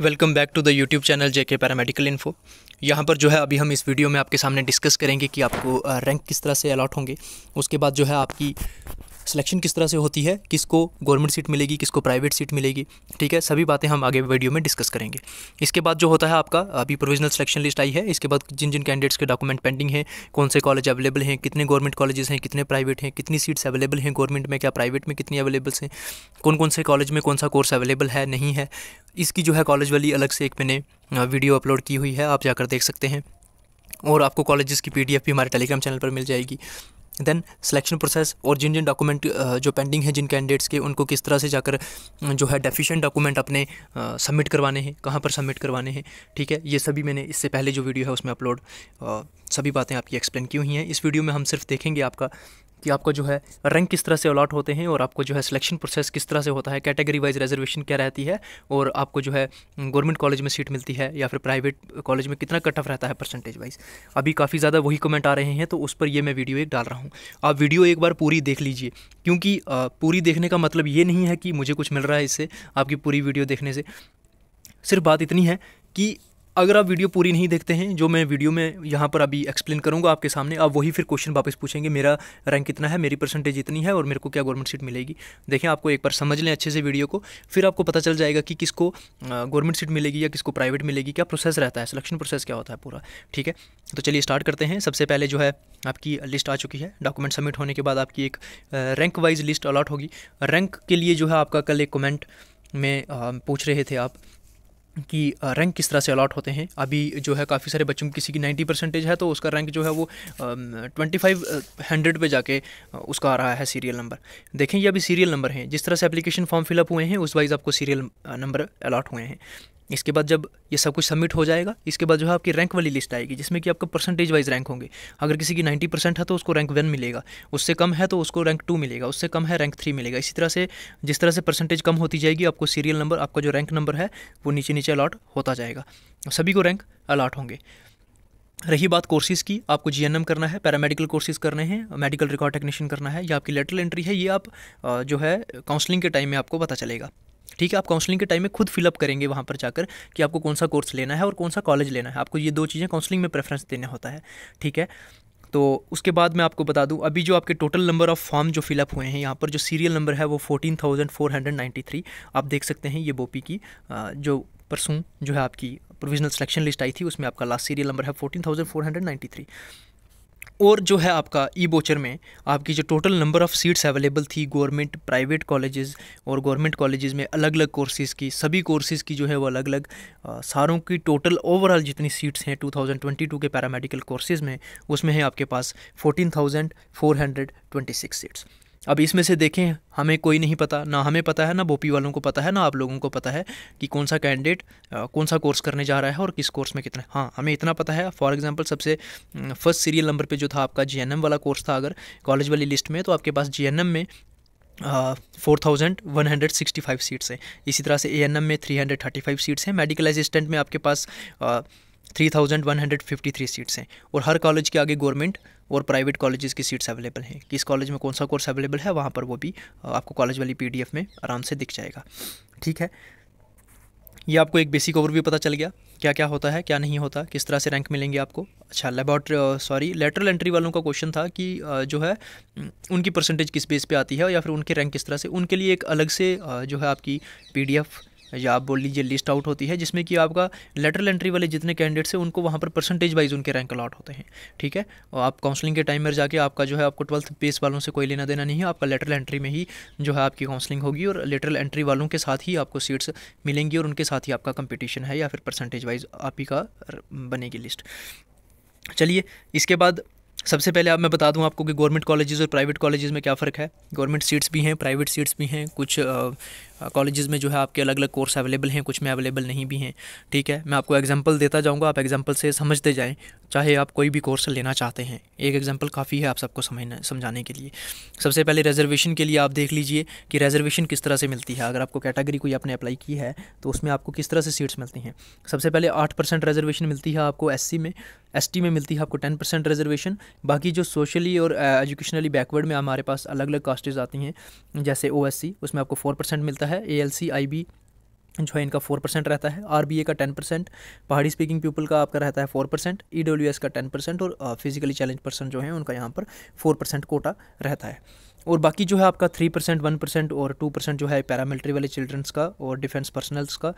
welcome back to the YouTube channel JK paramedical info यहाँ पर जो है अभी हम इस वीडियो में आपके सामने डिस्कस करेंगे कि आपको रैंक किस तरह से अलाट होंगे उसके बाद जो है आपकी सिलेक्शन किस तरह से होती है किसको गवर्नमेंट सीट मिलेगी किसको प्राइवेट सीट मिलेगी ठीक है सभी बातें हम आगे वीडियो में डिस्कस करेंगे इसके बाद जो होता है आपका अभी प्रोविजनल सिलेक्शन लिस्ट आई है इसके बाद जिन जिन कैंडिडेट्स के डॉक्यूमेंट पेंडिंग हैं कौन से कॉलेज अवेलेबल हैं कितने गवर्नमेंट कॉलेजेस हैं कितने प्राइवेट हैं कितनी सीट्स अवेलेबल हैं गवर्नमेंट में क्या प्राइवेट में कितनी अवेलेबल्स हैं कौन कौन से कॉलेज में कौन सा कोर्स अवेलेबल है नहीं है इसकी जो है कॉलेज वाली अलग से एक मैंने वीडियो अपलोड की हुई है आप जाकर देख सकते हैं और आपको कॉलेजेस की पीडीएफ भी हमारे टेलीग्राम चैनल पर मिल जाएगी देन सिलेक्शन प्रोसेस और जिन जिन डॉक्यूमेंट जो पेंडिंग है जिन कैंडिडेट्स के उनको किस तरह से जाकर जो है डेफिशिएंट डॉक्यूमेंट अपने सबमिट करवाने हैं कहाँ पर सबमिट करवाने हैं ठीक है ये सभी मैंने इससे पहले जो वीडियो है उसमें अपलोड सभी बातें आपकी एक्सप्लेन की हुई हैं इस वीडियो में हम सिर्फ देखेंगे आपका कि आपका जो है रैंक किस तरह से अलॉट होते हैं और आपको जो है सिलेक्शन प्रोसेस किस तरह से होता है कैटेगरी वाइज रिजर्वेशन क्या रहती है और आपको जो है गवर्नमेंट कॉलेज में सीट मिलती है या फिर प्राइवेट कॉलेज में कितना कट ऑफ रहता है परसेंटेज वाइज अभी काफ़ी ज़्यादा वही कमेंट आ रहे हैं तो उस पर ये मैं वीडियो एक डाल रहा हूँ आप वीडियो एक बार पूरी देख लीजिए क्योंकि पूरी देखने का मतलब ये नहीं है कि मुझे कुछ मिल रहा है इससे आपकी पूरी वीडियो देखने से सिर्फ बात इतनी है कि अगर आप वीडियो पूरी नहीं देखते हैं जो मैं वीडियो में यहाँ पर अभी एक्सप्लेन करूँगा आपके सामने आप वही फिर क्वेश्चन वापस पूछेंगे मेरा रैंक कितना है मेरी परसेंटेज इतनी है और मेरे को क्या गवर्नमेंट सीट मिलेगी देखें आपको एक बार समझ लें अच्छे से वीडियो को फिर आपको पता चल जाएगा कि किसको गवर्नमेंट सीट मिलेगी या किसको प्राइवेट मिलेगी क्या प्रोसेस रहता है सिलेक्शन प्रोसेस क्या होता है पूरा ठीक है तो चलिए स्टार्ट करते हैं सबसे पहले जो है आपकी लिस्ट आ चुकी है डॉक्यूमेंट सबमिट होने के बाद आपकी एक रैंक वाइज लिस्ट अलॉट होगी रैंक के लिए जो है आपका कल एक कमेंट में पूछ रहे थे आप कि रैंक किस तरह से अलॉट होते हैं अभी जो है काफ़ी सारे बच्चों की किसी की 90 परसेंटेज है तो उसका रैंक जो है वो ट्वेंटी फाइव हंड्रेड पर जाके उसका आ रहा है सीरियल नंबर देखें ये अभी सीरियल नंबर हैं जिस तरह से एप्लीकेशन फॉर्म फिलअप हुए हैं उस वाइज आपको सीरियल नंबर अलाट हुए हैं इसके बाद जब ये सब कुछ सबमिट हो जाएगा इसके बाद जो है आपकी रैंक वाली लिस्ट आएगी जिसमें कि आपका परसेंटेज वाइज रैंक होंगे अगर किसी की नाइन्टी परसेंट है तो उसको रैंक वन मिलेगा उससे कम है तो उसको रैंक टू मिलेगा उससे कम है रैंक थ्री मिलेगा इसी तरह से जिस तरह से परसेंटेज कम होती जाएगी आपको सीरियल नंबर आपका जो रैंक नंबर है वो नीचे नीचे अलाट होता जाएगा सभी को रैंक अलाट होंगे रही बात कोर्सेज़ की आपको जी करना है पैरामेडिकल कोर्सेज़ करने हैं मेडिकल रिकॉर्ड टेक्नीशियन करना है या आपकी लेटरल एंट्री है ये आप जो है काउंसलिंग के टाइम में आपको पता चलेगा ठीक है आप काउंसलिंग के टाइम में खुद फिलअप करेंगे वहाँ पर जाकर कि आपको कौन सा कोर्स लेना है और कौन सा कॉलेज लेना है आपको ये दो चीज़ें काउंसलिंग में प्रेफरेंस देना होता है ठीक है तो उसके बाद मैं आपको बता दूं अभी जो आपके टोटल नंबर ऑफ़ फॉर्म जो फिलअप हुए हैं यहाँ पर जो सीरियल नंबर है वो थाउजेंड फोर हंड्रेड थ्री आप देख सकते हैं ये बोपी की जो परसों जो है आपकी प्रोविजनल सिलेक्शन लिस्ट आई थी उसमें आपका लास्ट सीरियल नंबर है thousand four hundred ninety three और जो है आपका ई बोचर में आपकी जो total number of seats available थी गवर्नमेंट प्राइवेट कॉलेजेस और गवर्नमेंट कॉलेजेस में अलग अलग कोर्सेज़ की सभी कोर्सेज़ की जो है वो अलग अलग सारों की टोटल ओवरऑल जितनी सीट्स हैं 2022 के पैरामेडिकल कोर्सेज़ में उसमें है आपके पास 14,426 सीट्स अब इसमें से देखें हमें कोई नहीं पता ना हमें पता है ना बोपी वालों को पता है ना आप लोगों को पता है कि कौन सा कैंडिडेट कौन सा कोर्स करने जा रहा है और किस कोर्स में कितना हाँ हमें इतना पता है फॉर एग्जांपल सबसे फर्स्ट सीरियल नंबर पे जो था आपका जीएनएम वाला कोर्स था अगर कॉलेज वाली लिस्ट में तो आपके पास जी में four thousand one hundred sixty five seats हैं इसी तरह से ए एन एम में three hundred thirty five seats हैं मेडिकल असिस्टेंट में आपके पास uh, three thousand one hundred fifty three seats हैं और हर कॉलेज के आगे गवर्नमेंट और प्राइवेट कॉलेजेस की सीट्स अवेलेबल हैं किस कॉलेज में कौन सा कोर्स अवेलेबल है वहाँ पर वो भी आपको कॉलेज वाली पी में आराम से दिख जाएगा ठीक है ये आपको एक बेसिक ओवरव्यू पता चल गया क्या क्या होता है क्या नहीं होता किस तरह से रैंक मिलेंगे आपको अच्छा लेबॉर्ट्री सॉरी लेटरल एंट्री वालों का क्वेश्चन था कि जो है उनकी परसेंटेज किस बेस पे आती है या फिर उनके रैंक किस तरह से उनके लिए एक अलग से जो है आपकी पीडीएफ या आप बोल लीजिए लिस्ट आउट होती है जिसमें कि आपका लेटरल एंट्री वाले जितने कैंडिडेट्स हैं उनको वहाँ पर परसेंटेज वाइज उनके रैंक अलॉट होते हैं ठीक है और आप काउंसलिंग के टाइम में जाके आपका जो है आपको ट्वेल्थ बेस वालों से कोई लेना देना नहीं है आपका लेटरल एंट्री में ही जो है आपकी काउंसलिंग होगी और लेटरल एंट्री वालों के साथ ही आपको सीट्स मिलेंगी और उनके साथ ही आपका कंपिटिशन है या फिर परसेंटेज वाइज आप ही का बनेगी लिस्ट चलिए इसके बाद सबसे पहले आप मैं बता दूं आपको कि गवर्नमेंट कॉलेजेस और प्राइवेट कॉलेजेस में क्या फ़र्क है गवर्नमेंट सीट्स भी हैं प्राइवेट सीट्स भी हैं कुछ कॉलेज़ में जो है आपके अलग अलग कोर्स अवेलेबल हैं कुछ में अवेलेबल नहीं भी हैं ठीक है मैं आपको एग्जाम्पल देता जाऊँगा आप एग्जाम्पल से समझते जाएँ चाहे आप कोई भी कोर्स लेना चाहते हैं एक एग्जाम्पल काफ़ी है आप सबको समझना समझाने के लिए सबसे पहले रिजर्वेशन के लिए आप देख लीजिए कि रिजर्वेशन किस तरह से मिलती है अगर आपको कैटेगरी कोई आपने अप्लाई की है तो उसमें आपको किस तरह से सीट्स मिलती हैं सबसे पहले आठ परसेंट रिजर्वेशन मिलती है आपको एस में एस में मिलती है आपको टेन परसेंट रिजर्वेशन बाकी जो सोशली और एजुकेशनली बैकवर्ड में हमारे पास अलग अलग कास्टेज आती हैं जैसे ओ उसमें आपको फोर परसेंट मिलता है है A L C I B जो है इनका फोर परसेंट रहता है आर बी ए का ten percent Pahari speaking people का आपका रहता है four percent E W S का टेन परसेंट और फिजिकली चैलेंज पर्सन जो है उनका यहाँ पर फोर परसेंट कोटा रहता है और बाकी जो है आपका थ्री परसेंट वन परसेंट और टू परसेंट जो है पैरामिलिट्री वाले चिल्ड्रंस का और डिफेंस पर्सनल्स का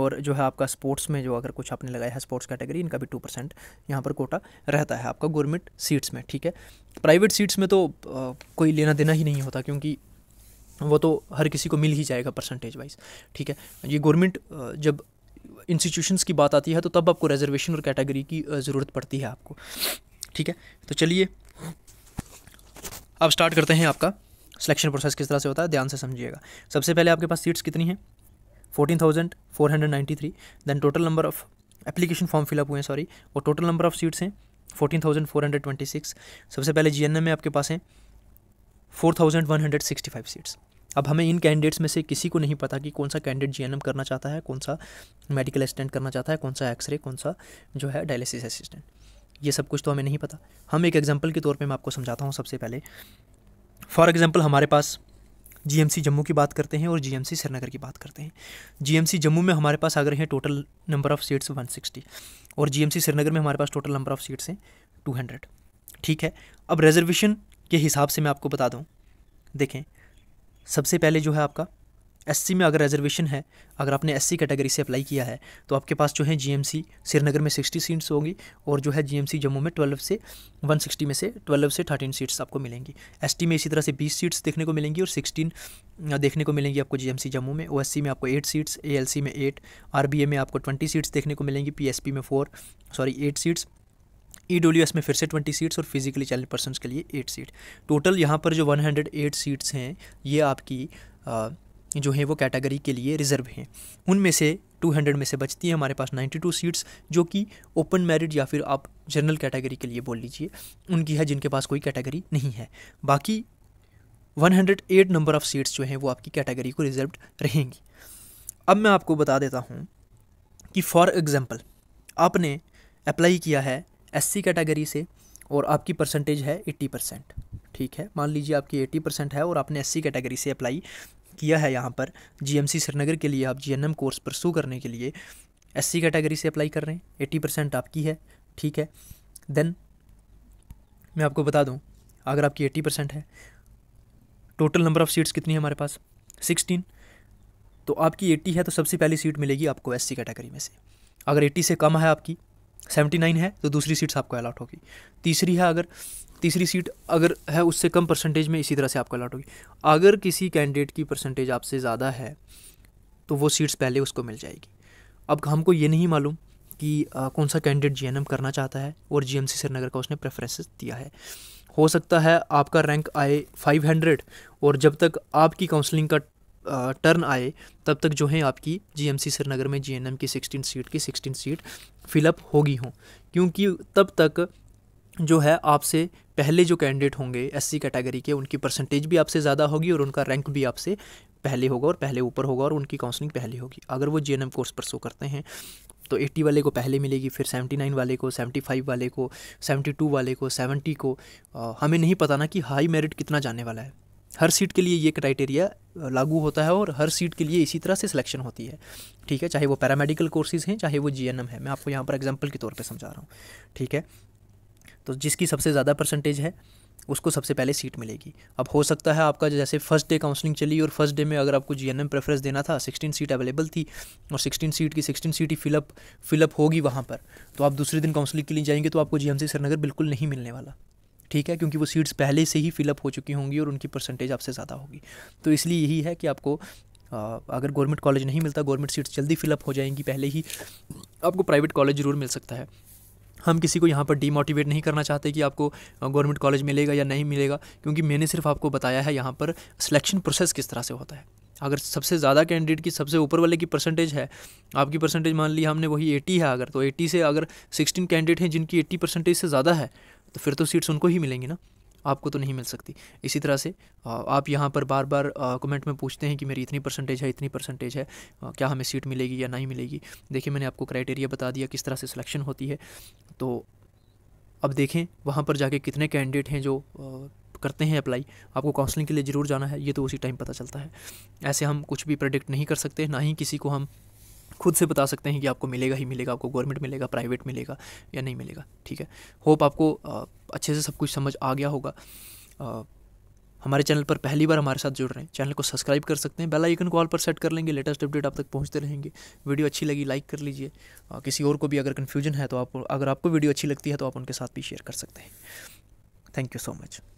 और जो है आपका स्पोर्ट्स में जो अगर कुछ आपने लगाया है स्पोर्ट्स कैटेगरी इनका भी टू परसेंट यहाँ पर कोटा रहता है आपका गवर्नमेंट सीट्स में ठीक है प्राइवेट सीट्स में तो आ, कोई लेना देना ही नहीं होता क्योंकि वो तो हर किसी को मिल ही जाएगा परसेंटेज वाइज ठीक है ये गवर्नमेंट जब इंस्टीट्यूशंस की बात आती है तो तब आपको रिजर्वेशन और कैटेगरी की ज़रूरत पड़ती है आपको ठीक है तो चलिए अब स्टार्ट करते हैं आपका सिलेक्शन प्रोसेस किस तरह से होता है ध्यान से समझिएगा सबसे पहले आपके पास सीट्स कितनी हैं fourteen thousand four hundred ninety three then total number of application form fill up हुए हैं सॉरी और टोटल नंबर ऑफ़ सीट्स हैं fourteen thousand four hundred twenty six सबसे पहले जी में आपके पास हैं four thousand one hundred sixty five seats अब हमें इन कैंडिडेट्स में से किसी को नहीं पता कि कौन सा कैंडिडेट जीएनएम करना चाहता है कौन सा मेडिकल असिस्टेंट करना चाहता है कौन सा एक्सरे कौन सा जो है डायलिसिस असिस्टेंट ये सब कुछ तो हमें नहीं पता हम एक एग्जाम्पल के तौर पर मैं आपको समझाता हूँ सबसे पहले फॉर एग्ज़ाम्पल हमारे पास जीएमसी जम्मू की बात करते हैं और जीएमसी श्रीनगर की बात करते हैं जीएमसी जम्मू में हमारे पास आ गए हैं टोटल नंबर ऑफ़ सीट्स 160 और जीएमसी श्रीनगर में हमारे पास टोटल नंबर ऑफ़ सीट्स हैं 200 ठीक है अब रिजर्वेशन के हिसाब से मैं आपको बता दूँ देखें सबसे पहले जो है आपका एससी में अगर रिजर्वेशन है अगर आपने एससी कैटेगरी से अप्लाई किया है तो आपके पास जो है जीएमसी श्रीनगर में सिक्सटी सीट्स होंगी और जो है जीएमसी जम्मू में ट्वेल्व से वन सिक्सटी में से ट्वेल्व से थर्टीन सीट्स आपको मिलेंगी एसटी में इसी तरह से बीस सीट्स देखने को मिलेंगी और सिक्सटीन देखने को मिलेंगी आपको जीएमसी जम्मू में ओएससी में आपको एट सीट्स ए में एट आर में आपको ट्वेंटी सीट्स देखने को मिलेंगी पी में four sorry eight seats E e में फिर से ट्वेंटी सीट्स और फिजिकली चैलेंज पर्सन के लिए एट सीट टोटल यहाँ पर जो वन हंड्रेड एट सीट्स हैं ये आपकी आ, जो है वो कैटेगरी के लिए रिजर्व हैं उनमें से 200 में से बचती है हमारे पास 92 सीट्स जो कि ओपन मेरिट या फिर आप जनरल कैटेगरी के लिए बोल लीजिए उनकी है जिनके पास कोई कैटेगरी नहीं है बाकी 108 नंबर ऑफ़ सीट्स जो हैं वो आपकी कैटेगरी को रिजर्व रहेंगी अब मैं आपको बता देता हूँ कि फॉर एग्ज़ाम्पल आपने अप्लाई किया है एससी कैटेगरी से और आपकी परसेंटेज है एट्टी परसेंट ठीक है मान लीजिए आपकी एट्टी परसेंट है और आपने एससी कैटेगरी से अप्लाई किया है यहाँ पर जीएमसी श्रीनगर के लिए आप जीएनएम कोर्स परसू करने के लिए एससी कैटेगरी से अप्लाई कर रहे हैं एट्टी परसेंट आपकी है ठीक है देन मैं आपको बता दूँ अगर आपकी एट्टी परसेंट है टोटल नंबर ऑफ़ सीट्स कितनी है हमारे पास सिक्सटीन तो आपकी एट्टी है तो सबसे पहली सीट मिलेगी आपको एससी कैटेगरी में से अगर एट्टी से कम है आपकी सेवेंटी नाइन है तो दूसरी सीट्स आपको अलाट होगी तीसरी है अगर तीसरी सीट अगर है उससे कम परसेंटेज में इसी तरह से आपको अलाट होगी अगर किसी कैंडिडेट की परसेंटेज आपसे ज़्यादा है तो वो सीट्स पहले उसको मिल जाएगी अब हमको ये नहीं मालूम कि आ, कौन सा कैंडिडेट जी करना चाहता है और सी श्रीनगर का उसने प्रेफरेंस दिया है हो सकता है आपका रैंक आए 500 और जब तक आपकी काउंसलिंग का टर्न आए तब तक जो है आपकी जीएमसी श्रीनगर में जीएनएम की 16 सीट की 16 सीट फिलअप होगी हों क्योंकि तब तक जो है आपसे पहले जो कैंडिडेट होंगे एससी कैटेगरी के उनकी परसेंटेज भी आपसे ज़्यादा होगी और उनका रैंक भी आपसे पहले होगा और पहले ऊपर होगा और उनकी काउंसलिंग पहले होगी अगर वो जीएनएम कोर्स पर शो करते हैं तो 80 वाले को पहले मिलेगी फिर 79 वाले को 75 वाले को 72 वाले को 70 को आ, हमें नहीं पता ना कि हाई मेरिट कितना जाने वाला है हर सीट के लिए ये क्राइटेरिया लागू होता है और हर सीट के लिए इसी तरह से सिलेक्शन होती है ठीक है चाहे वो पैरामेडिकल कोर्सेज़ हैं चाहे वो जी है मैं आपको यहाँ पर एग्जाम्पल के तौर पर समझा रहा हूँ ठीक है तो जिसकी सबसे ज़्यादा परसेंटेज है उसको सबसे पहले सीट मिलेगी अब हो सकता है आपका जैसे फर्स्ट डे काउंसलिंग चली और फर्स्ट डे में अगर आपको जी एन प्रेफरेंस देना था सिक्सटीन सीट अवेलेबल थी और सिक्सटीन सीट की सिक्सटीन सीट ही फिलअप फिलअप होगी वहाँ पर तो आप दूसरे दिन काउंसलिंग के लिए जाएंगे तो आपको जी एम श्रीनगर बिल्कुल नहीं मिलने वाला ठीक है क्योंकि वो सीट्स पहले से ही फिलअप हो चुकी होंगी और उनकी परसेंटेज आपसे ज़्यादा होगी तो इसलिए यही है कि आपको अगर गवर्नमेंट कॉलेज नहीं मिलता गवर्नमेंट सीट्स जल्दी फिलअप हो जाएंगी पहले ही आपको प्राइवेट कॉलेज ज़रूर मिल सकता है हम किसी को यहाँ पर डीमोटिवेट नहीं करना चाहते कि आपको गवर्नमेंट कॉलेज मिलेगा या नहीं मिलेगा क्योंकि मैंने सिर्फ आपको बताया है यहाँ पर सिलेक्शन प्रोसेस किस तरह से होता है अगर सबसे ज़्यादा कैंडिडेट की सबसे ऊपर वाले की परसेंटेज है आपकी परसेंटेज मान ली हमने वही एटी है अगर तो एटी से अगर सिक्सटीन कैंडिडेट हैं जिनकी एट्टी परसेंटेज से ज़्यादा है तो फिर तो सीट्स उनको ही मिलेंगी ना आपको तो नहीं मिल सकती इसी तरह से आप यहाँ पर बार बार कमेंट में पूछते हैं कि मेरी इतनी परसेंटेज है इतनी परसेंटेज है क्या हमें सीट मिलेगी या नहीं मिलेगी देखिए मैंने आपको क्राइटेरिया बता दिया किस तरह से सिलेक्शन होती है तो अब देखें वहाँ पर जाके कितने कैंडिडेट हैं जो करते हैं अप्लाई आपको काउंसलिंग के लिए ज़रूर जाना है ये तो उसी टाइम पता चलता है ऐसे हम कुछ भी प्रडिक्ट नहीं कर सकते ना ही किसी को हम खुद से बता सकते हैं कि आपको मिलेगा ही मिलेगा आपको गवर्नमेंट मिलेगा प्राइवेट मिलेगा या नहीं मिलेगा ठीक है होप आपको आ, अच्छे से सब कुछ समझ आ गया होगा आ, हमारे चैनल पर पहली बार हमारे साथ जुड़ रहे हैं चैनल को सब्सक्राइब कर सकते हैं बेल आइकन को ऑल पर सेट कर लेंगे लेटेस्ट अपडेट आप तक पहुंचते रहेंगे वीडियो अच्छी लगी लाइक कर लीजिए किसी और को भी अगर कन्फ्यूजन है तो आप अगर आपको वीडियो अच्छी लगती है तो आप उनके साथ भी शेयर कर सकते हैं थैंक यू सो मच